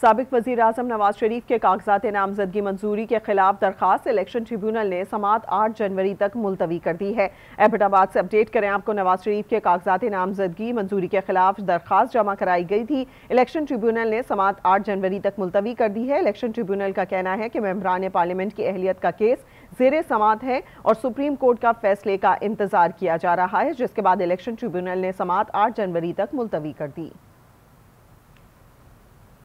सबक वजी अजम नवाज शरीफ के कागजात नामजदगी मंजूरी के खिलाफ दरखास्त इलेक्शन ट्रिब्यूनल ने समात आठ जनवरी तक मुलतवी कर दी है एहबाबाद से अपडेट करें आपको नवाज शरीफ के कागजात नामजदगी मंजूरी के खिलाफ दरखास्त जमा कराई गई थी इलेक्शन ट्रिब्यूनल ने समात आठ जनवरी तक मुलतवी कर दी है इलेक्शन ट्रिब्यूनल का कहना है कि मेम्बरान पार्लियामेंट की अहलियत का केस जेर समात है और सुप्रीम कोर्ट का फैसले का इंतजार किया जा रहा है जिसके बाद इलेक्शन ट्रिब्यूनल ने समात आठ जनवरी तक मुलतवी कर दी